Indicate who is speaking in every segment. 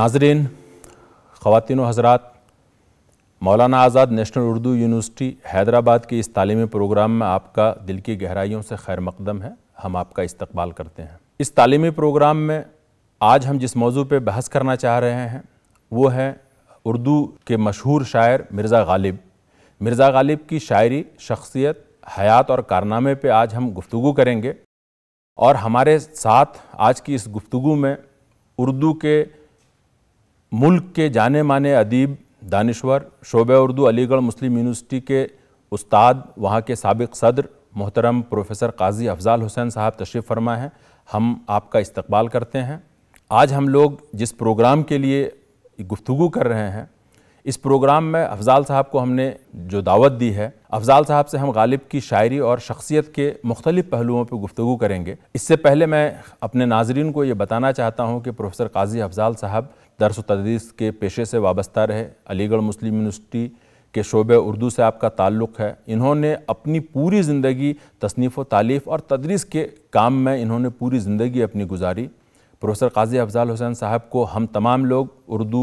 Speaker 1: नाजरीन ख़वातिन हजरात मौलाना आज़ाद नेशनल उर्दू यूनिवर्सिटी हैदराबाद के इस तालीमी प्रोग्राम में आपका दिल की गहराइयों से खैर मकदम है हम आपका इस्तकबाल करते हैं इस तालीमी प्रोग्राम में आज हम जिस मौजू पर बहस करना चाह रहे हैं वो है उर्दू के मशहूर शायर मिर्ज़ा गालिब मिर्ज़ा गालिब की शायरी शख्सियत हयात और कारनामे पर आज हम गुफ्तु करेंगे और हमारे साथ आज की इस गुफ्तु में उर्दू के मुल्क के जाने माने अदीब दानश्वर शोब उर्दू अलीगढ़ मुस्लिम यूनिवर्सिटी के उस्ताद वहाँ के सबक सदर मोहतरम प्रोफेसर काजी अफजाल हुसैन साहब तशरीफ़ फरमा हैं हम आपका इस्तबाल करते हैं आज हम लोग जिस प्रोग्राम के लिए गुफ्तु कर रहे हैं इस प्रोग्राम में अफजाल साहब को हमने जो दावत दी है अफजाल साहब से हम गालिब की शायरी और शख्सियत के मुख्तलिफ पहलुओं पर गुफ्तु करेंगे इससे पहले मैं अपने नाजरन को ये बताना चाहता हूँ कि प्रोफेसर काजी अफजाल साहब दरस तदरीस के पेशे से वाबस्ता रहे अलीगढ़ मुस्लिम यूनिवर्सिटी के शोबे उर्दू से आपका ताल्लुक़ है इन्होंने अपनी पूरी ज़िंदगी तसनीफ़ व तालीफ़ और तदरीस के काम में इन्होंने पूरी ज़िंदगी अपनी गुजारी प्रोफेसर काजी अफजाल हुसैन साहब को हम तमाम लोग उर्दू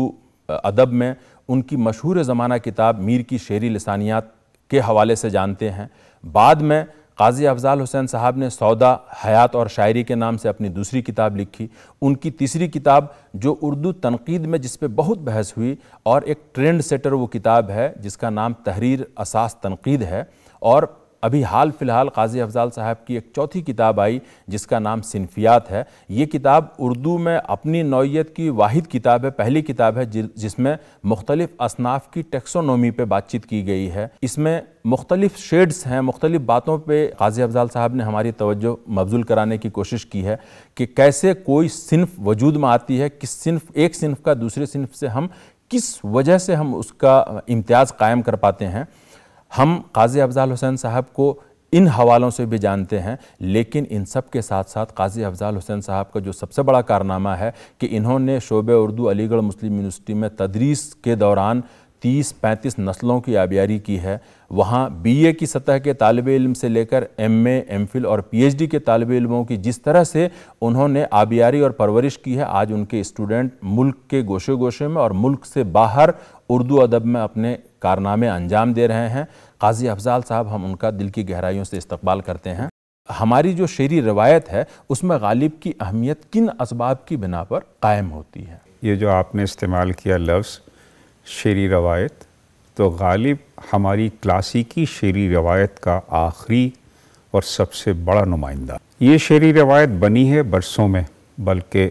Speaker 1: अदब में उनकी मशहूर ज़माना किताब मीर की शेरी लसानियात के हवाले से जानते हैं बाद में काजी अफजाल हुसैन साहब ने सौदा हयात और शायरी के नाम से अपनी दूसरी किताब लिखी उनकी तीसरी किताब जो उर्दू तनकीद में जिस पर बहुत बहस हुई और एक ट्रेंड सेटर वो किताब है जिसका नाम तहरीर असास तनकीद है और अभी हाल फिलहाल काजी अफजाल साहब की एक चौथी किताब आई जिसका नाम सिनफियात है ये किताब उर्दू में अपनी नौीयत की वाहिद किताब है पहली किताब है जिसमें मुख्तलिफ असनाफ की टेक्सोनोमी पर बातचीत की गई है इसमें मुख्तलिफ शेड्स हैं मुख्तलिफ बातों पर काजी अफजाल साहब ने हमारी तवज्जो मबजूल कराने की कोशिश की है कि कैसे कोई सिनफ वजूद में आती है किस सिनफ एक सिनफ का दूसरे सिनफ से हम किस वजह से हम उसका इम्तियाज़ कायम कर पाते हैं हम काजी अफजाल हुसैन साहब को इन हवालों से भी जानते हैं लेकिन इन सब के साथ साथ काजी अफजाल हुसैन साहब का जो सबसे बड़ा कारनामा है कि इन्होंने शोब उर्दू अलीगढ़ मुस्लिम यूनिवर्सिटी में तदरीस के दौरान तीस पैंतीस नस्लों की आबियारी की है वहाँ बीए की सतह के तालब इलम से लेकर एम एम फिल और डी के तालब इलमों की जिस तरह से उन्होंने आबियारी और परवरिश की है आज उनके स्टूडेंट मुल्क के गोशे गोशे में और मुल्क से बाहर उर्दू अदब में अपने कारनामे अंजाम दे रहे हैं काजी अफजाल साहब हम उनका दिल की गहराइयों से इस्तकबाल करते हैं हमारी जो शेरी रवायत है उसमें गालिब की अहमियत किन इसबाब की बिना पर
Speaker 2: कायम होती है ये जो आपने इस्तेमाल किया लफ्ज़ शेरी रवायत तो गालिब हमारी क्लासिकी शेरी रवायत का आखिरी और सबसे बड़ा नुमाइंदा ये शेरी रवायत बनी है बरसों में बल्कि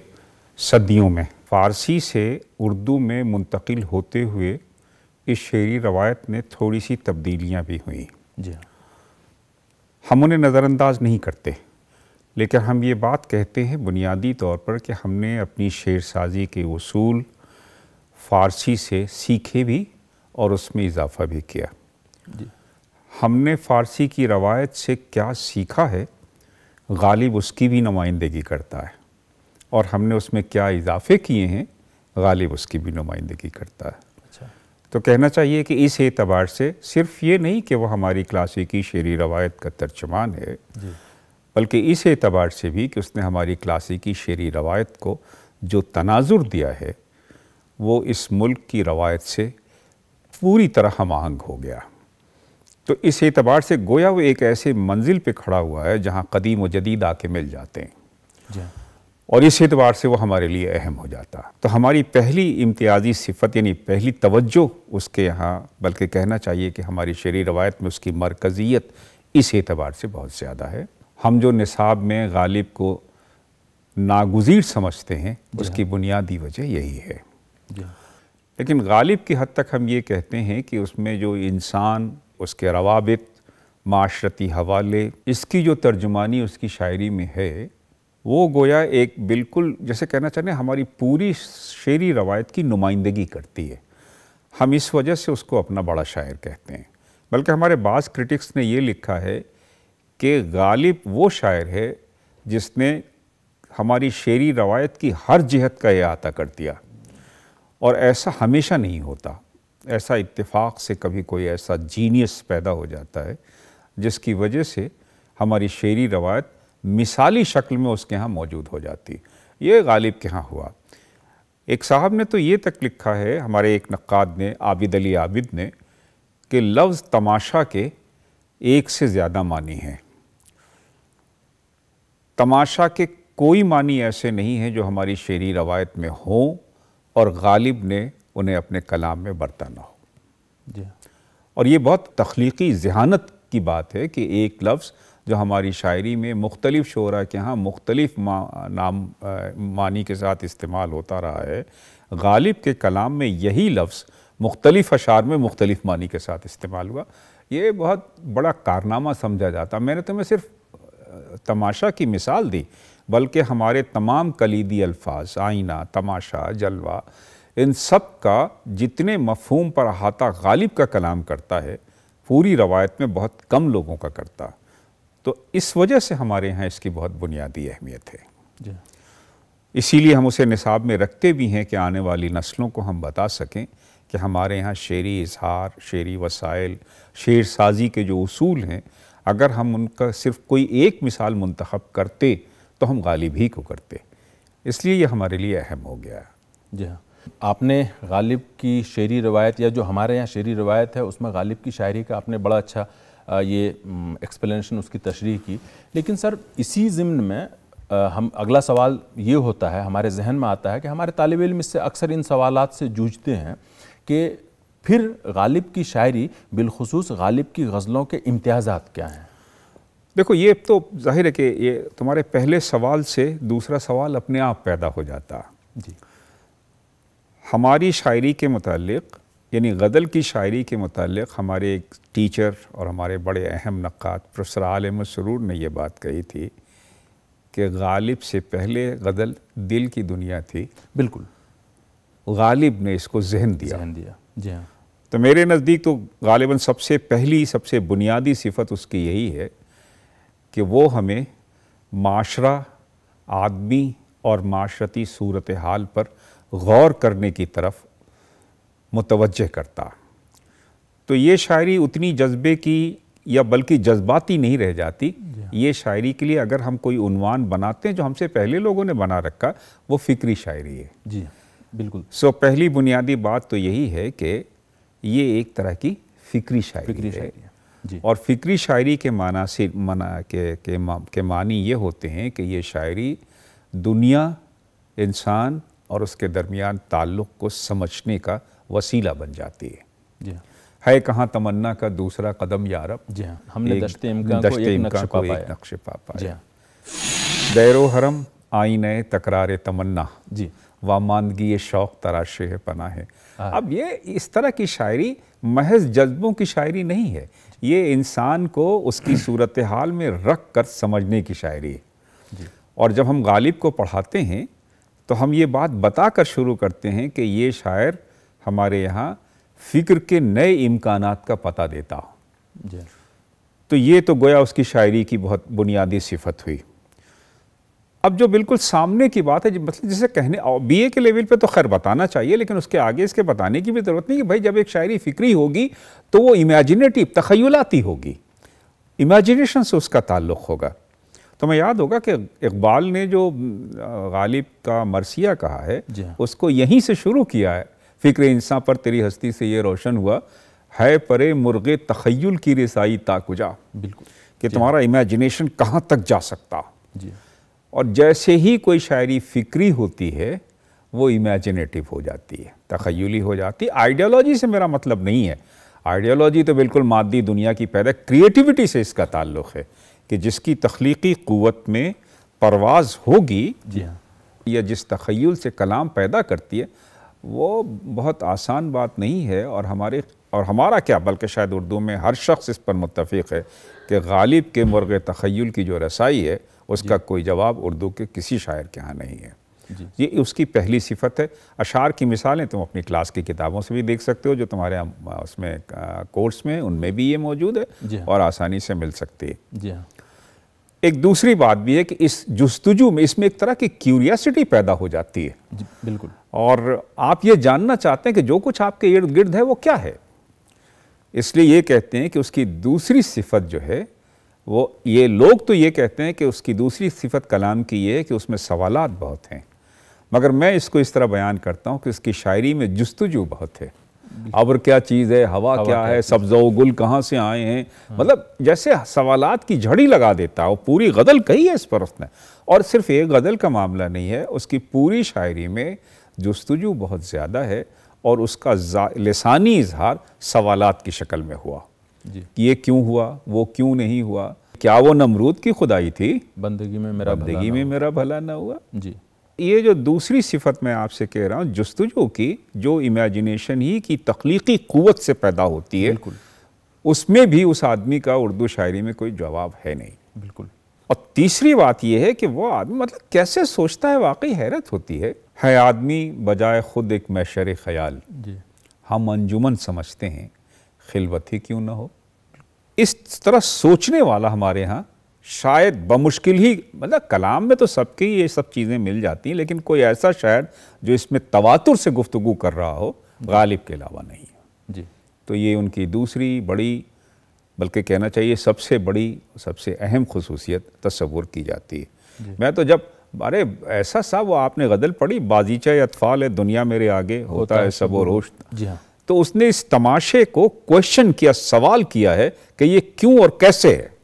Speaker 2: सदियों में फ़ारसी से उर्दू में मुंतकिल होते हुए इस शेरी रवायत में थोड़ी सी तब्दीलियाँ भी हुई जी हम उन्हें नज़रअंदाज नहीं करते लेकिन हम ये बात कहते हैं बुनियादी तौर पर कि हमने अपनी शेर साजी के असूल फ़ारसी से सीखे भी और उसमें इजाफ़ा भी किया जी। हमने फ़ारसी की रवायत से क्या सीखा है गालिब उसकी भी नुमाइंदगी करता है और हमने उसमें क्या इजाफे किए हैं गालिब उसकी भी नुमाइंदगी करता है अच्छा। तो कहना चाहिए कि इस एतबार से सिर्फ ये नहीं कि वह हमारी क्लासिकी शेरी रवायत का तर्जमान है बल्कि इस एतबार से भी कि उसने हमारी क्लासिकी शेरी रवायत को जो तनाजुर दिया है वो इस मुल्क की रवायत से पूरी तरह हम आहंग हो गया तो इस एतबार से गोया वो एक ऐसे मंजिल पे खड़ा हुआ है जहाँ कदीम व जदीद आके मिल जाते हैं और इस एतबार से वो हमारे लिए अहम हो जाता तो हमारी पहली इम्तियाजी सिफत यानी पहली तवज्जो उसके यहाँ बल्कि कहना चाहिए कि हमारी शरी रवायत में उसकी मरकज़ियत इस एतबार से बहुत ज़्यादा है हम जो निसाब में गालिब को नागुजीर समझते हैं उसकी हाँ। बुनियादी वजह यही है हाँ। लेकिन गालिब की हद तक हम ये कहते हैं कि उसमें जो इंसान उसके रवाबित माशरती हवाले इसकी जो तर्जुमानी उसकी शायरी में है वो गोया एक बिल्कुल जैसे कहना चाहते हैं हमारी पूरी शेरी रवायत की नुमाइंदगी करती है हम इस वजह से उसको अपना बड़ा शायर कहते हैं बल्कि हमारे बाज़ क्रिटिक्स ने ये लिखा है कि गालिब वो शायर है जिसने हमारी शेरी रवायत की हर जहत का अहाता कर दिया और ऐसा हमेशा नहीं होता ऐसा इत्तेफाक से कभी कोई ऐसा जीनियस पैदा हो जाता है जिसकी वजह से हमारी शेरी रवायत मिसाली शक्ल में उसके यहाँ मौजूद हो जाती ये गालिब के यहाँ हुआ एक साहब ने तो ये तक लिखा है हमारे एक नक्काद ने आबिद अली आबिद ने कि लफ्ज़ तमाशा के एक से ज़्यादा मानी हैं तमाशा के कोई मानी ऐसे नहीं हैं जो हमारी शेरी रवायत में हों और गालिब ने उन्हें अपने कलाम में बरता ना हो जी और ये बहुत तख्लीकी जहानत की बात है कि एक लफ्ज़ जो हमारी शायरी में मुख्तलिफ़ शरा के यहाँ मुख्तलिफ़ मा, नाम आ, मानी के साथ इस्तेमाल होता रहा है गालिब के कलाम में यही लफ्ज़ मुख्तलिफ़ अशार में मुख्तलिफ़ मानी के साथ इस्तेमाल हुआ ये बहुत बड़ा कारनामा समझा जाता मैंने तुम्हें सिर्फ तमाशा की मिसाल दी बल्कि हमारे तमाम कलीदी अल्फाज आईना तमाशा जलवा इन सब का जितने मफहूम पर अहाता गालिब का कलाम करता है पूरी रवायत में बहुत कम लोगों का करता है तो इस वजह से हमारे यहाँ इसकी बहुत बुनियादी अहमियत
Speaker 1: है
Speaker 2: इसीलिए हम उसे निसाब में रखते भी हैं कि आने वाली नस्लों को हम बता सकें कि हमारे यहाँ शेरी इजहार शेरी वसाइल शेर साजी के जो असूल हैं अगर हम उनका सिर्फ कोई एक मिसाल मंतखब करते तो हम गालिब ही को करते इसलिए ये हमारे लिए अहम हो गया जी हाँ आपने
Speaker 1: गालिब की शेरी रवायत या जो हमारे यहाँ शेरी रवायत है उसमें गालिब की शायरी का आपने बड़ा अच्छा ये एक्सप्लेनेशन उसकी तशरी की लेकिन सर इसी ज़िम्न में हम अगला सवाल ये होता है हमारे जहन में आता है कि हमारे तालब इम इससे अक्सर इन सवाल से जूझते हैं कि फिर गालिब की शायरी बिलखसूस गालिब की गज़लों
Speaker 2: के इम्तियाज़ात क्या हैं देखो ये तो जाहिर है कि ये तुम्हारे पहले सवाल से दूसरा सवाल अपने आप पैदा हो जाता जी हमारी शायरी के मतलब यानी गज़ल की शायरी के मतलब हमारे एक टीचर और हमारे बड़े अहम नक़ात प्रोफेसर आलम सरूर ने यह बात कही थी कि गालिब से पहले गज़ल दिल की दुनिया थी बिल्कुल गालिब ने इसको जहन दिया जहन दिया जी हाँ तो मेरे नज़दीक तो गालिबा सबसे पहली सबसे बुनियादी सिफत उसकी यही है कि वो हमें माशरा आदमी और माशरती सूरत हाल पर गौर करने की तरफ मुतवजह करता तो ये शायरी उतनी जज्बे की या बल्कि जज्बाती नहीं रह जाती ये शायरी के लिए अगर हम कोई उनवान बनाते हैं जो हमसे पहले लोगों ने बना रखा वो फ़िक्री शायरी है जी बिल्कुल सो so, पहली बुनियादी बात तो यही है कि ये एक तरह की फ़िक्री शायरी फिक्री है, शायरी है। जी। और फ़िक्री शायरी के माना से मना के के, मा, के मानी ये होते हैं कि ये शायरी दुनिया इंसान और उसके दरमियान ताल्लुक़ को समझने का वसीला बन जाती है है कहाँ तमन्ना का दूसरा कदम यारब हाँ, हमने दश्ते को एक नक्श दैरो हाँ। हरम नए तकरार तमन्ना जी वामानगी शौक तराशे है पना है हाँ। अब ये इस तरह की शायरी महज जज्बों की शायरी नहीं है ये इंसान को उसकी सूरत हाल में रख कर समझने की शायरी है और जब हम गालिब को पढ़ाते हैं तो हम ये बात बता कर शुरू करते हैं कि ये शायर हमारे यहाँ फ़िक्र के नए इम्कान का पता देता हो तो ये तो गोया उसकी शायरी की बहुत बुनियादी सिफत हुई अब जो बिल्कुल सामने की बात है मतलब जिसे कहने बीए के लेवल पे तो खैर बताना चाहिए लेकिन उसके आगे इसके बताने की भी ज़रूरत नहीं कि भाई जब एक शायरी फ़िक्री होगी तो वो इमेजिनेटिव तखयलाती होगी इमेजिनेशन से उसका ताल्लुक़ होगा तो मैं याद होगा कि इकबाल ने जो गालिब का मरसिया कहा है उसको यहीं से शुरू किया है फ़िक्र इंसान पर तेरी हस्ती से ये रोशन हुआ है परे मुर्गे तखयल की रसाई ताकुजा बिल्कुल कि तुम्हारा इमेजिनेशन कहाँ तक जा सकता जी और जैसे ही कोई शायरी फ़िक्री होती है वो इमेजिनेटिव हो जाती है तखयली हो जाती है आइडियोलॉजी से मेरा मतलब नहीं है आइडियोलॉजी तो बिल्कुल मादी दुनिया की पैदा क्रिएटिविटी से इसका ताल्लुक़ है कि जिसकी तख्लीकी क़वत में परवाज होगी जी हाँ या जिस तखयल से कलाम पैदा करती है वो बहुत आसान बात नहीं है और हमारे और हमारा क्या बल्कि शायद उर्दू में हर शख्स इस पर मुतफ़ है कि गालिब के मुर्ग तखयल की जो रसाई है उसका कोई जवाब उर्दू के किसी शायर के यहाँ नहीं है ये उसकी पहली सिफत है अशार की मिसालें तुम अपनी क्लास की किताबों से भी देख सकते हो जो तुम्हारे उसमें कोर्स में उनमें भी ये मौजूद है हाँ। और आसानी से मिल सकती है जी हाँ एक दूसरी बात भी है कि इस जस्तुजू में इसमें एक तरह की क्यूरियासिटी पैदा हो जाती है बिल्कुल और आप ये जानना चाहते हैं कि जो कुछ आपके इर्द गिर्द है वो क्या है इसलिए ये कहते हैं कि उसकी दूसरी सिफत जो है वो ये लोग तो ये कहते हैं कि उसकी दूसरी सिफत कलाम की ये है कि उसमें सवालात बहुत हैं मगर मैं इसको इस तरह बयान करता हूँ कि उसकी शायरी में जस्तुजू बहुत है अब्र क्या चीज़ है हवा, हवा क्या, है सब्जो गुल कहाँ से आए हैं हाँ। मतलब जैसे सवालात की झड़ी लगा देता है पूरी गज़ल कही है इस पर उसने और सिर्फ एक गज़ल का मामला नहीं है उसकी पूरी शायरी में जस्तजू बहुत ज़्यादा है और उसका लसानी इजहार सवालात की शक्ल में हुआ कि ये क्यों हुआ वो क्यों नहीं हुआ क्या वो नमरूद की खुदाई थी बंदगी में मेरा बंदगी में मेरा भला ना हुआ जी ये जो दूसरी सिफत मैं आपसे कह रहा हूँ जस्तजू की जो इमेजिनेशन ही की तख्लीकी क़वत से पैदा होती है उसमें भी उस आदमी का उर्दू शायरी में कोई जवाब है नहीं बिल्कुल और तीसरी बात यह है कि वह आदमी मतलब कैसे सोचता है वाकई हैरत होती है है आदमी बजाय ख़ुद एक मैशर ख्याल हम अंजुमन समझते हैं खिलवत ही क्यों ना हो इस तरह सोचने वाला हमारे यहाँ शायद बमुश्किल ही मतलब कलाम में तो सबकी ये सब चीज़ें मिल जाती हैं लेकिन कोई ऐसा शायद जो इसमें तवातुर से गुफ्तु कर रहा हो गालिब के अलावा नहीं जी तो ये उनकी दूसरी बड़ी बल्कि कहना चाहिए सबसे बड़ी सबसे अहम खसूसियत तस्वुर की जाती है मैं तो जब अरे ऐसा सा वो आपने गज़ल पढ़ी बाजीचा अतफ़ाल है दुनिया मेरे आगे होता, होता है सब वोश जी हाँ तो उसने इस तमाशे को क्वेश्चन किया सवाल किया है कि ये क्यों और कैसे है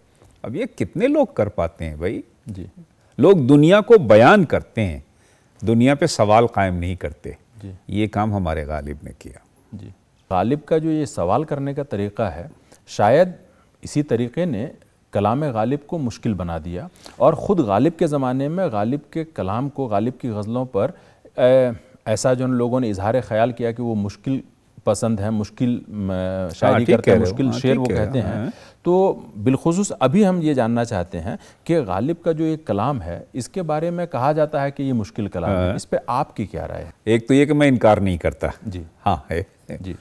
Speaker 2: अब ये कितने लोग कर पाते हैं भाई जी लोग दुनिया को बयान करते हैं दुनिया पे सवाल कायम नहीं करते जी ये काम हमारे गालिब ने किया जी गालिब का जो ये सवाल करने का तरीक़ा है शायद
Speaker 1: इसी तरीके ने कलाम गालिब को मुश्किल बना दिया और ख़ुद गालिब के ज़माने में गालिब के कलाम को गालिब की गज़लों पर ऐसा जो उन लोगों ने इजहार ख्याल किया कि वो मुश्किल पसंद है मुश्किल हाँ, शायरी करते हैं मुश्किल आ, हाँ, शेर वो कहते हैं है। हाँ। तो बिलखसूस अभी हम ये जानना चाहते हैं कि गालिब का जो ये कलाम है इसके बारे
Speaker 2: में कहा जाता है कि ये मुश्किल कलाम है इस पर आपकी क्या राय है एक तो ये कि मैं इनकार नहीं करता जी हाँ है जी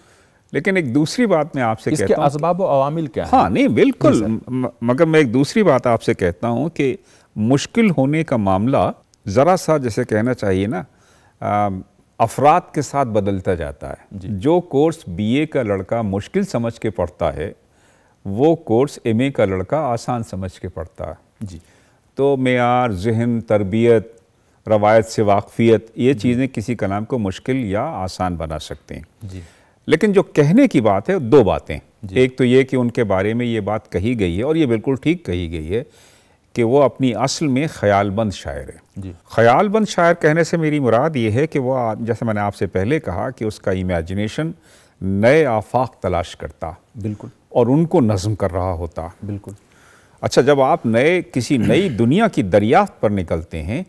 Speaker 2: लेकिन एक दूसरी बात मैं आपसे कहता हूँ
Speaker 1: अवामिल क्या हाँ
Speaker 2: नहीं बिल्कुल मगर मैं एक दूसरी बात आपसे कहता हूँ कि मुश्किल होने का मामला ज़रा सा जैसे कहना चाहिए ना अफराद के साथ बदलता जाता है जो कोर्स बीए का लड़का मुश्किल समझ के पढ़ता है वो कोर्स एमए का लड़का आसान समझ के पढ़ता है जी तो मैार जहन तरबियत रवायत से वाकफियत ये चीज़ें किसी कलाम को मुश्किल या आसान बना सकते हैं जी लेकिन जो कहने की बात है दो बातें एक तो ये कि उनके बारे में ये बात कही गई है और ये बिल्कुल ठीक कही गई है कि वो अपनी असल में ख्यालबंद शायर
Speaker 1: है
Speaker 2: बंद शायर कहने से मेरी मुराद ये है कि वह जैसे मैंने आपसे पहले कहा कि उसका इमेजिनेशन नए आफाक तलाश करता बिल्कुल और उनको नज़म कर रहा होता बिल्कुल अच्छा जब आप नए किसी नई दुनिया की दरियाफ्त पर निकलते हैं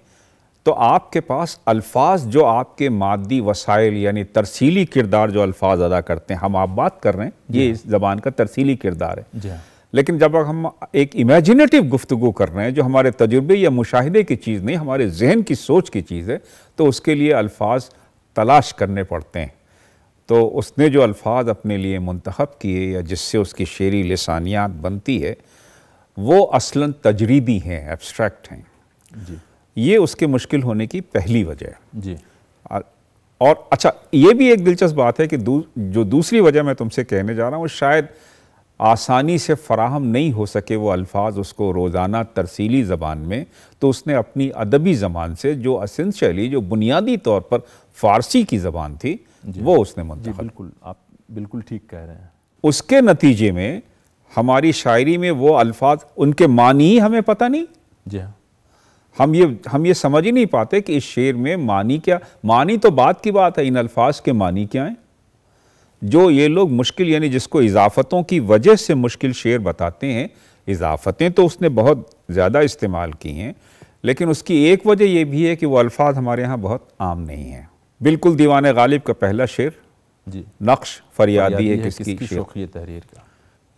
Speaker 2: तो आपके पास अल्फाज जो आपके मादी वसाइल यानी तरसीली किरदार जो अल्फाज अदा करते हैं हम आप बात कर रहे हैं ये इस ज़बान का तरसीली किरदार है हाँ। लेकिन जब हम एक इमेजिनेटिव गुफ्तु कर रहे हैं जो हमारे तजुर्बे या मुशाहे की चीज़ नहीं हमारे जहन की सोच की चीज़ है तो उसके लिए अल्फाज तलाश करने पड़ते हैं तो उसने जो अल्फाज अपने लिए मंतखब किए या जिससे उसकी शेरी लसानियात बनती है वो असला तजरीदी हैं एब्स्ट्रैक्ट हैं जी ये उसके मुश्किल होने की पहली वजह है जी और अच्छा ये भी एक दिलचस्प बात है कि दू, जो दूसरी वजह मैं तुमसे कहने जा रहा हूँ शायद आसानी से फराहम नहीं हो सके वो अल्फाज उसको रोज़ाना तरसीली ज़बान में तो उसने अपनी अदबी ज़बान से जो असेंशली जो बुनियादी तौर पर फ़ारसी की ज़बान थी वो उसने मन बिल्कुल आप बिल्कुल ठीक कह रहे हैं उसके नतीजे में हमारी शायरी में वो अल्फाज उनके मानी ही हमें पता नहीं जी हाँ हम ये हम ये समझ ही नहीं पाते कि इस शेर में मानी क्या मानी तो बात की बात है इन अल्फाज के मानी क्या हैं जो ये लोग मुश्किल यानी जिसको इजाफतों की वजह से मुश्किल शेर बताते हैं इजाफतें तो उसने बहुत ज़्यादा इस्तेमाल की हैं लेकिन उसकी एक वजह यह भी है कि वो अल्फाज हमारे यहाँ बहुत आम नहीं हैं बिल्कुल दीवान गालिब का पहला शेर जी नक्श फरियादी है, किसकी, किसकी तहरीर का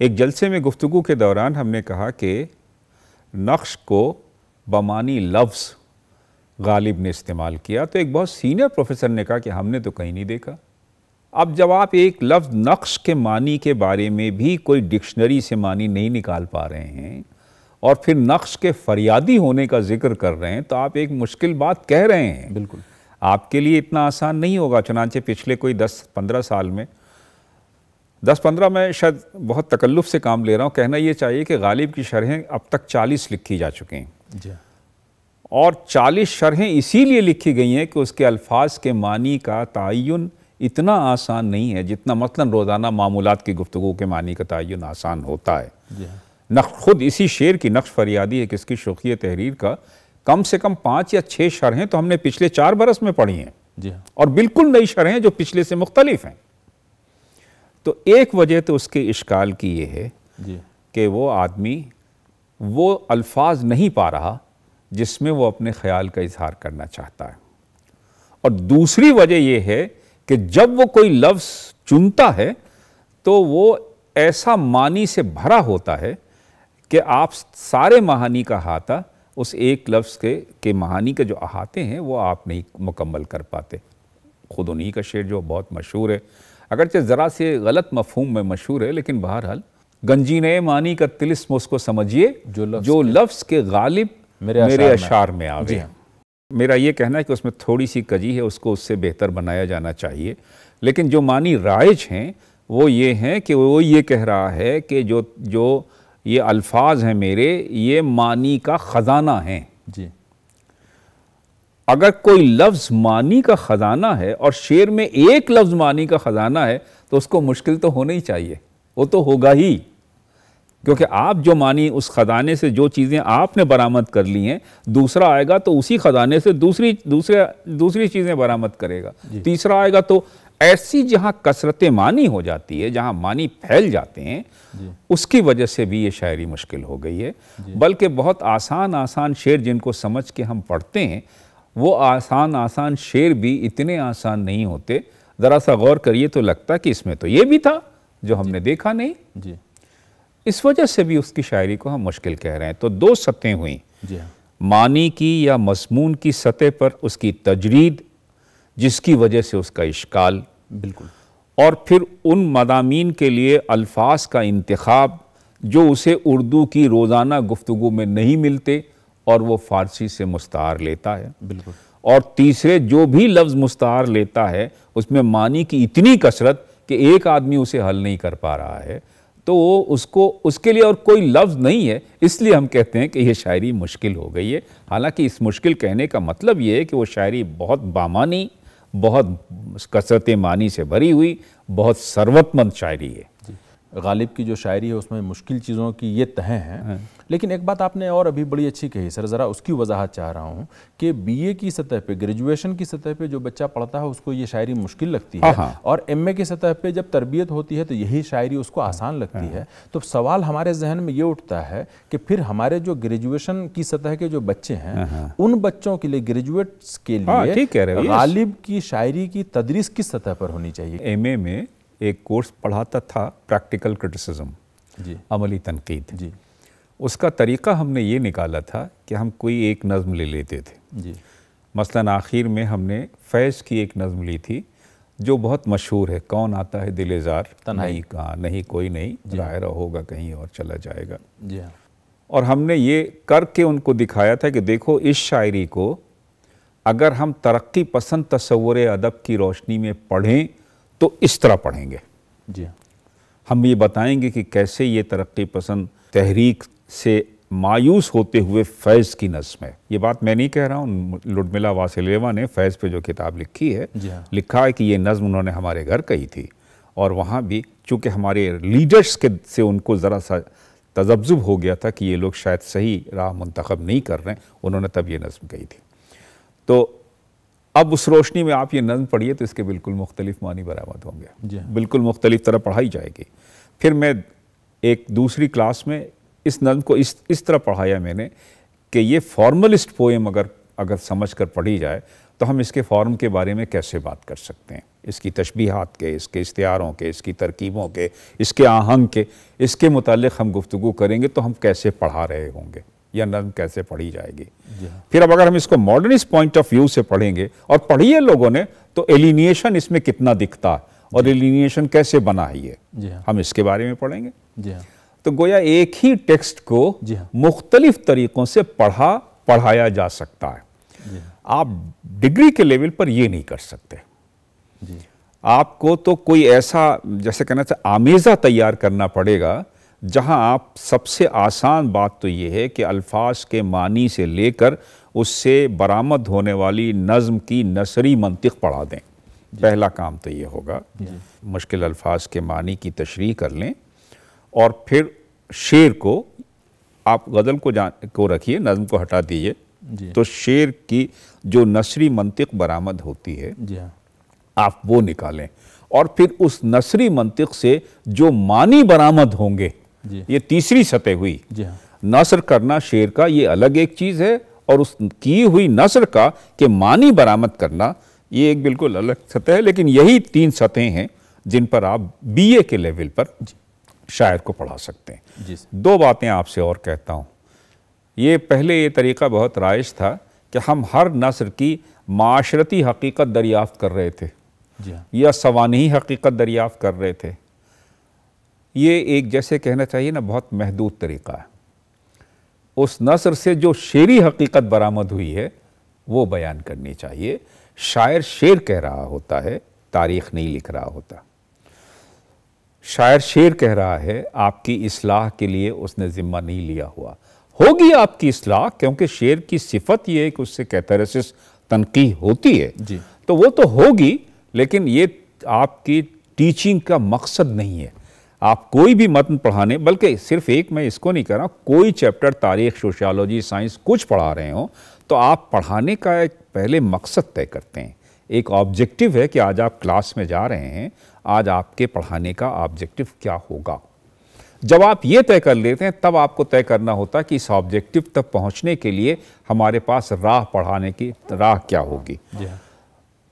Speaker 2: एक जलसे में गुफ्तु के दौरान हमने कहा कि नक्श को बमानी लफ्ज़ गालिब ने इस्तेमाल किया तो एक बहुत सीनियर प्रोफेसर ने कहा कि हमने तो कहीं नहीं देखा अब जब आप एक लफ्ज़ नक्श के मानी के बारे में भी कोई डिक्शनरी से मानी नहीं निकाल पा रहे हैं और फिर नक्श के फरियादी होने का जिक्र कर रहे हैं तो आप एक मुश्किल बात कह रहे हैं बिल्कुल आपके लिए इतना आसान नहीं होगा चनाचे पिछले कोई दस पंद्रह साल में दस पंद्रह में शायद बहुत तकल्लुफ़ से काम ले रहा हूँ कहना ये चाहिए कि गालिब की शरहें अब तक चालीस लिखी जा चुकी हैं और चालीस शरहें इसीलिए लिखी गई हैं कि उसके अल्फाज के मानी का तयन इतना आसान नहीं है जितना मसला मतलब रोज़ाना मामूलत की गुफ्तु के मानी का तयन आसान होता है हाँ। नक्श खुद इसी शेर की नक्श फरियादी है किसकी शौक़ी तहरीर का कम से कम पाँच या छः शरहें तो हमने पिछले चार बरस में पढ़ी हैं हाँ। और बिल्कुल नई शरहें जो पिछले से मुख्तलिफ हैं तो एक वजह तो उसके इश्काल की ये है कि वो आदमी वो अल्फाज नहीं पा रहा जिसमें वो अपने ख्याल का इजहार करना चाहता है और दूसरी वजह यह है कि जब वो कोई लफ्ज़ चुनता है तो वो ऐसा मानी से भरा होता है कि आप सारे महानी का हाथा उस एक लफ्ज़ के के महानी के जो अहाते हैं वो आप नहीं मुकम्मल कर पाते ख़ुद उन्हीं का शेर जो बहुत मशहूर है अगरचे ज़रा से गलत मफहम में मशहूर है लेकिन बहरहाल गंजीने मानी का तिलस्म उसको समझिए जो लफ्ज़ जो के गालिब मेरे, मेरे अशार में, में आवे मेरा ये कहना है कि उसमें थोड़ी सी कजी है उसको उससे बेहतर बनाया जाना चाहिए लेकिन जो मानी राइज हैं वो ये हैं कि वो ये कह रहा है कि जो जो ये अल्फाज हैं मेरे ये मानी का ख़जाना हैं जी अगर कोई लफ्ज़ मानी का ख़जाना है और शेर में एक लफ्ज़ मानी का ख़जाना है तो उसको मुश्किल तो होना ही चाहिए वो तो होगा ही क्योंकि आप जो मानी उस ख़जाने से जो चीज़ें आपने बरामद कर ली हैं दूसरा आएगा तो उसी ख़जाने से दूसरी दूसरे दूसरी चीज़ें बरामद करेगा तीसरा आएगा तो ऐसी जहाँ कसरत मानी हो जाती है जहाँ मानी फैल जाते हैं उसकी वजह से भी ये शायरी मुश्किल हो गई है बल्कि बहुत आसान आसान शेर जिनको समझ के हम पढ़ते हैं वो आसान आसान शेर भी इतने आसान नहीं होते ज़रा सा गौर करिए तो लगता कि इसमें तो ये भी था जो हमने देखा नहीं जी इस वजह से भी उसकी शायरी को हम मुश्किल कह रहे हैं तो दो सतहें हुई हाँ। मानी की या मसमून की सतह पर उसकी तजरीद जिसकी वजह से उसका इश्काल बिल्कुल और फिर उन मदामी के लिए अल्फाज का इंतखब जो उसे उर्दू की रोज़ाना गुफ्तु में नहीं मिलते और वो फ़ारसी से मुस्तार लेता है बिल्कुल और तीसरे जो भी लफ्ज़ मुस्तार लेता है उसमें मानी की इतनी कसरत कि एक आदमी उसे हल नहीं कर पा रहा है तो वो उसको उसके लिए और कोई लफ्ज़ नहीं है इसलिए हम कहते हैं कि ये शायरी मुश्किल हो गई है हालांकि इस मुश्किल कहने का मतलब ये है कि वो शायरी बहुत बामानी बहुत कसरत मानी से भरी हुई बहुत सर्वतमंद शायरी है गालिब की जो शायरी है उसमें मुश्किल चीज़ों की ये
Speaker 1: तह हैं हाँ। लेकिन एक बात आपने और अभी बड़ी अच्छी कही सर ज़रा उसकी वजाहत चाह रहा हूँ कि बीए की सतह पे ग्रेजुएशन की सतह पे जो बच्चा पढ़ता है उसको ये शायरी मुश्किल लगती है और एमए की सतह पे जब तरबियत होती है तो यही शायरी उसको आसान लगती है हाँ। तो सवाल हमारे जहन में ये उठता है कि फिर हमारे जो ग्रेजुएशन की सतह के जो बच्चे हैं हाँ, उन बच्चों के लिए
Speaker 2: ग्रेजुएट्स के लिए गालिब की शायरी की तदरीस किस सतह पर होनी चाहिए ए में एक कोर्स पढ़ाता था प्रैक्टिकल क्रिटिसिज्म अमली तनकीद जी उसका तरीका हमने ये निकाला था कि हम कोई एक नज़म ले लेते थे जी मसलन आखिर में हमने फैज़ की एक नज़म ली थी जो बहुत मशहूर है कौन आता है दिलेजार जार नहीं कहाँ नहीं कोई नहीं जाहिर होगा कहीं और चला जाएगा जी और हमने ये करके उनको दिखाया था कि देखो इस शायरी को अगर हम तरक्की पसंद तस्वुर अदब की रोशनी में पढ़ें तो इस तरह पढ़ेंगे जी हम ये बताएंगे कि कैसे ये तरक्की पसंद तहरीक से मायूस होते हुए फैज़ की नस्म है ये बात मैं नहीं कह रहा हूँ लुडमिला वासिलेवा ने फैज़ पे जो किताब लिखी है हाँ। लिखा है कि ये नज़म उन्होंने हमारे घर कही थी और वहाँ भी चूँकि हमारे लीडर्स के से उनको ज़रा सा तजब्जुब हो गया था कि ये लोग शायद सही राह मंतखब नहीं कर रहे उन्होंने तब ये नज़म कही थी तो अब उस रोशनी में आप ये नज़म पढ़िए तो इसके बिल्कुल मुख्तलिफ मानी बरामद होंगे हाँ। बिल्कुल मुख्तलिफ तरह पढ़ाई जाएगी फिर मैं एक दूसरी क्लास में इस नज़म को इस इस तरह पढ़ाया मैंने कि ये फॉर्मलिस्ट पोएम अगर अगर समझ कर पढ़ी जाए तो हम इसके फॉर्म के बारे में कैसे बात कर सकते हैं इसकी तशबीहात के इसके इश्तारों के इसकी तरकीबों के इसके आहंग के इसके मुतल हम गुफ्तु करेंगे तो हम कैसे पढ़ा रहे होंगे या नंग कैसे पढ़ी जाएगी हाँ। फिर अब अगर हम इसको मॉडर्निस्ट पॉइंट ऑफ व्यू से पढ़ेंगे और पढ़िए लोगों ने तो एलिनिएशन इसमें कितना दिखता है और एलिनिएशन कैसे बना है ये हाँ। हम इसके बारे में पढ़ेंगे हाँ। तो गोया एक ही टेक्स्ट को मुख्तलिफ तरीक़ों से पढ़ा पढ़ाया जा सकता है आप डिग्री के लेवल पर ये नहीं कर सकते आपको तो कोई ऐसा जैसे कहना चाहिए आमेज़ा तैयार करना पड़ेगा जहां आप सबसे आसान बात तो ये है कि अल्फाज के मानी से लेकर उससे बरामद होने वाली नज़म की नसरी मंतिक पढ़ा दें पहला काम तो ये होगा मुश्किल अल्फाज के मानी की तशरी कर लें और फिर शेर को आप गज़ल को जान को रखिए नज़म को हटा दीजिए तो शेर की जो नसरी मंतिक बरामद होती है हाँ। आप वो निकालें और फिर उस नसरी मंतिक से जो मानी बरामद होंगे ये तीसरी सतह हुई हाँ। नसर करना शेर का ये अलग एक चीज़ है और उस की हुई नसर का के मानी बरामद करना ये एक बिल्कुल अलग सतह है लेकिन यही तीन सतहें हैं जिन पर आप बीए के लेवल पर शायर को पढ़ा सकते हैं दो बातें आपसे और कहता हूँ ये पहले ये तरीका बहुत राइज था कि हम हर नसर की माशरती हकीकत दरियाफ्त कर रहे थे हाँ। या सवानी हकीकत दरियाफ्त कर रहे थे ये एक जैसे कहना चाहिए ना बहुत महदूद तरीका है उस नसर से जो शेरी हकीकत बरामद हुई है वो बयान करनी चाहिए शायर शेर कह रहा होता है तारीख नहीं लिख रहा होता शायर शेर कह रहा है आपकी इसलाह के लिए उसने ज़िम्मा नहीं लिया हुआ होगी आपकी इसलाह क्योंकि शेर की सिफत यह है कि उससे कैथरसिस तनकी होती है जी तो वो तो होगी लेकिन ये आपकी टीचिंग का मकसद नहीं है आप कोई भी मतन पढ़ाने बल्कि सिर्फ एक मैं इसको नहीं कर रहा कोई चैप्टर तारीख सोशलॉजी साइंस कुछ पढ़ा रहे हो तो आप पढ़ाने का एक पहले मकसद तय करते हैं एक ऑब्जेक्टिव है कि आज आप क्लास में जा रहे हैं आज आपके पढ़ाने का ऑब्जेक्टिव क्या होगा जब आप ये तय कर लेते हैं तब आपको तय करना होता है कि इस ऑब्जेक्टिव तक पहुंचने के लिए हमारे पास राह पढ़ाने की राह क्या होगी yeah.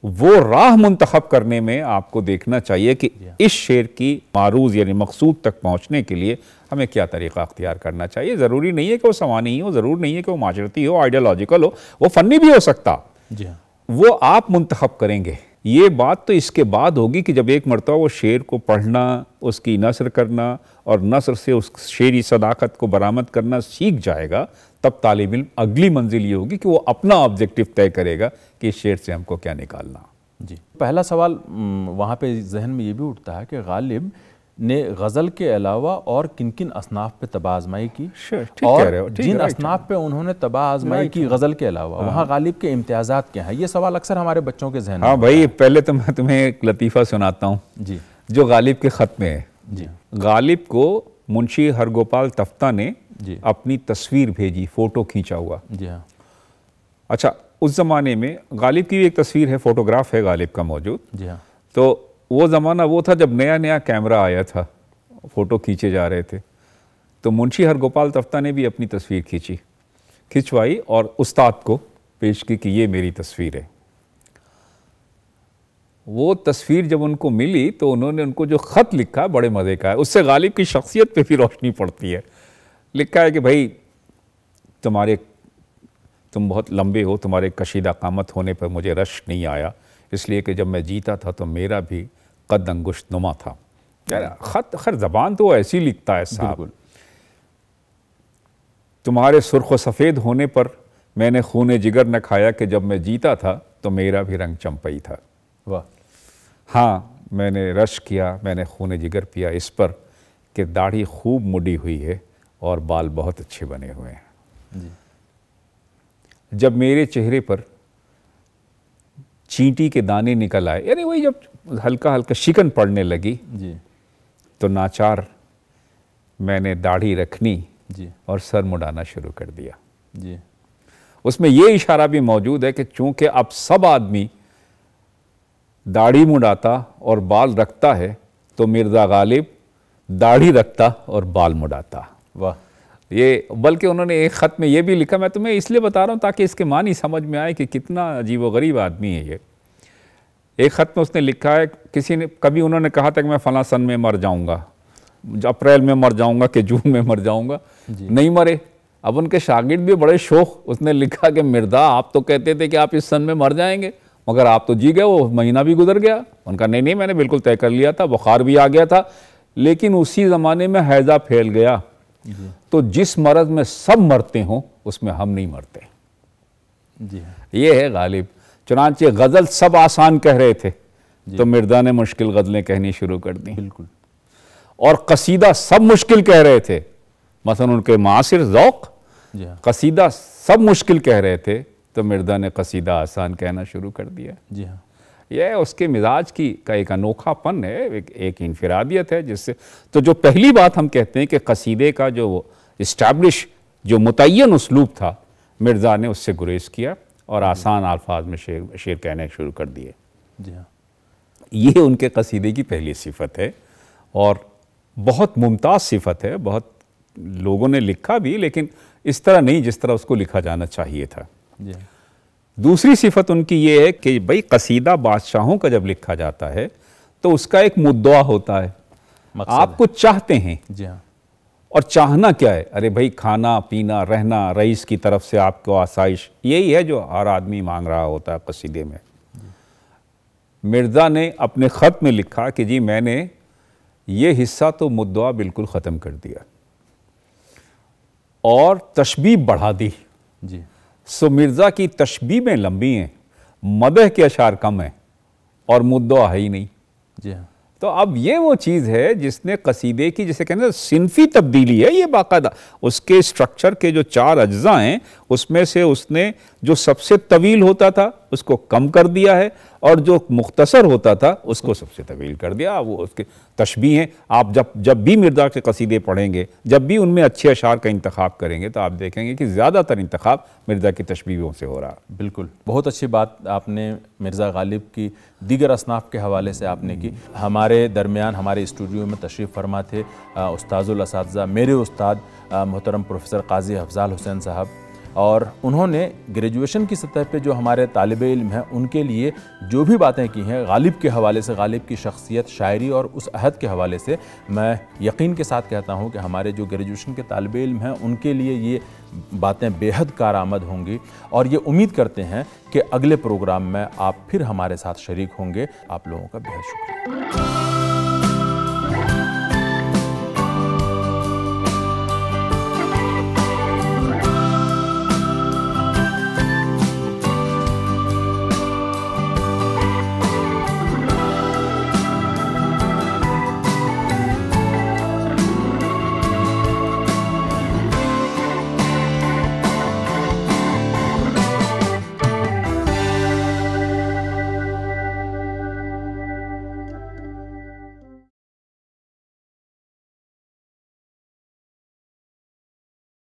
Speaker 2: वो राह मुंतखब करने में आपको देखना चाहिए कि इस शेर की मारूज यानी मकसूद तक पहुँचने के लिए हमें क्या तरीका अख्तियार करना चाहिए ज़रूरी नहीं है कि वो समानी हो ज़रूर नहीं है कि वो माशरती हो आइडियालॉजिकल हो वो फ़नी भी हो सकता वो आप मुंतखब करेंगे ये बात तो इसके बाद होगी कि जब एक मरतबा वो शेर को पढ़ना उसकी नसर करना और नसर से उस शेरी सदाकत को बरामद करना सीख जाएगा तब तालब इम अगली मंजिल ये होगी कि वो अपना ऑब्जेक्टिव तय करेगा कि इस शेर से हमको क्या निकालना जी पहला सवाल वहाँ पे जहन में
Speaker 1: ये भी उठता है कि गालिब ने गज़ल के अलावा और किन किन असनाफ पे तबा आजमाई की sure, और जिन असनाफ पे उन्होंने तबा आजमाई की गज़ल के अलावा हाँ। वहाँ गालिब के इम्तियाज़ात क्या हैं ये सवाल अक्सर हमारे बच्चों के जहन हाँ
Speaker 2: भाई पहले तो मैं तुम्हें एक लतीफ़ा सुनाता हूँ जी जो गालिब के ख़त में है जी गालिब को मुंशी हरगोपाल तफ्ता ने जी अपनी तस्वीर भेजी फ़ोटो खींचा हुआ जी हाँ अच्छा उस ज़माने में गालिब की भी एक तस्वीर है फ़ोटोग्राफ है गालिब का मौजूद जी हाँ तो वो ज़माना वो था जब नया नया कैमरा आया था फ़ोटो खींचे जा रहे थे तो मुंशी हरगोपाल तफ्ता ने भी अपनी तस्वीर खींची खिंचवाई और उस्ताद को पेश की कि ये मेरी तस्वीर है वो तस्वीर जब उनको मिली तो उन्होंने उनको जो ख़त लिखा बड़े मज़े का है उससे गालिब की शख्सियत पे भी रोशनी पड़ती है लिखा है कि भाई तुम्हारे तुम बहुत लंबे हो तुम्हारे कशीदा कामत होने पर मुझे रश नहीं आया इसलिए कि जब मैं जीता था तो मेरा भी कद अंगुश नुमा था यार ख़त खर ज़बान तो ऐसी लिखता है साहब तुम्हारे सुर्ख सफ़ेद होने पर मैंने खून जिगर न खाया कि जब मैं जीता था तो मेरा भी रंग चंपई था वाह हाँ मैंने रश किया मैंने खून जिगर पिया इस पर कि दाढ़ी खूब मुड़ी हुई है और बाल बहुत अच्छे बने हुए हैं जब मेरे चेहरे पर चींटी के दाने निकल आए यानी वही जब हल्का हल्का शिकन पड़ने लगी जी तो नाचार मैंने दाढ़ी रखनी जी और सर मुड़ाना शुरू कर दिया जी उसमें ये इशारा भी मौजूद है कि चूंकि अब सब आदमी दाढ़ी मुड़ाता और बाल रखता है तो मिर्ज़ा गालिब दाढ़ी रखता और बाल मुड़ाता वाह ये बल्कि उन्होंने एक ख़त में ये भी लिखा मैं तुम्हें इसलिए बता रहा हूँ ताकि इसके मानी समझ में आए कि कितना अजीब गरीब आदमी है ये एक ख़त में उसने लिखा है किसी ने कभी उन्होंने कहा था कि मैं फ़ला सन में मर जाऊँगा अप्रैल में मर जाऊँगा कि जून में मर जाऊँगा नहीं मरे अब उनके शागिर्द भी बड़े शौक उसने लिखा कि मिर्दा आप तो कहते थे कि आप इस सन में मर जाएंगे मगर आप तो जी गए वो महीना भी गुजर गया उनका नहीं नहीं मैंने बिल्कुल तय कर लिया था बुखार भी आ गया था लेकिन उसी ज़माने में हैज़ा फैल गया तो जिस मरद में सब मरते हों उसमें हम नहीं मरते जी ये है गालिब चुनाचे गज़ल सब आसान कह रहे थे तो मिर्जा ने मुश्किल गज़लें कहनी शुरू कर दी बिल्कुल और कसीदा सब मुश्किल कह रहे थे मसन उनके मासिर ज़ौक़ कसीदा सब मुश्किल कह रहे थे तो मिर्जा ने कसीदा आसान कहना शुरू कर दिया जी हाँ यह उसके मिजाज की का एक अनोखापन है एक, एक इनफरादियत है जिससे तो जो पहली बात हम कहते हैं कि कसीदे का जो इस्टबलिश जो मुतन उसलूब था मिर्ज़ा ने उससे गुरेज किया और आसान अल्फाज में शेर शेर कहने शुरू कर दिए जी हाँ ये उनके कसीदे की पहली सिफत है और बहुत मुमताज़ सिफत है बहुत लोगों ने लिखा भी लेकिन इस तरह नहीं जिस तरह उसको लिखा जाना चाहिए था जी हाँ। दूसरी सिफत उनकी ये है कि भाई कसीदा बादशाहों का जब लिखा जाता है तो उसका एक मुद्दा होता है आप कुछ चाहते हैं जी हाँ और चाहना क्या है अरे भाई खाना पीना रहना रईस की तरफ से आपको आसाइश यही है जो हर आदमी मांग रहा होता है कसीदे में मिर्ज़ा ने अपने ख़त में लिखा कि जी मैंने ये हिस्सा तो मुद्दा बिल्कुल ख़त्म कर दिया और तशबी बढ़ा दी जी सो मिर्ज़ा की तशबीबें लंबी हैं मदह के अशार कम हैं और मुद्दा है ही नहीं जी हाँ तो अब ये वो चीज़ है जिसने कसीदे की जिसे कहने सिनफी तब्दीली है ये बाकायदा उसके स्ट्रक्चर के जो चार अज्जा हैं उसमें से उसने जो सबसे तवील होता था उसको कम कर दिया है और जो मुख्तसर होता था उसको सबसे तवील कर दिया वो उसके तशबी हैं आप जब जब भी मिर्जा के कसीदे पढ़ेंगे जब भी उनमें अच्छे अशार का इंतखब करेंगे तो आप देखेंगे कि ज़्यादातर इंतखब मिर्ज़ा की तशबीहों से हो रहा बिल्कुल बहुत
Speaker 1: अच्छी बात आपने मिर्ज़ा गालिब की दीगर असनाफ के हवाले से आपने की हमारे दरमियान हमारे स्टूडियो में तशरीफ़ फरमा थे उस्ताजुल मेरे उस्ताद मोहतरम प्रोफेसर काजी अफजाल हुसैन साहब और उन्होंने ग्रेजुएशन की सतह पे जो हमारे तालब इल्म हैं उनके लिए जो भी बातें की हैं गालिब के हवाले से गालिब की शख्सियत शायरी और उस अहद के हवाले से मैं यकीन के साथ कहता हूँ कि हमारे जो ग्रेजुएशन के तालब इम हैं उनके लिए ये बातें बेहद कारामद होंगी और ये उम्मीद करते हैं कि अगले प्रोग्राम में आप फिर हमारे साथ शरीक होंगे आप लोगों का बेहद शुक्रिया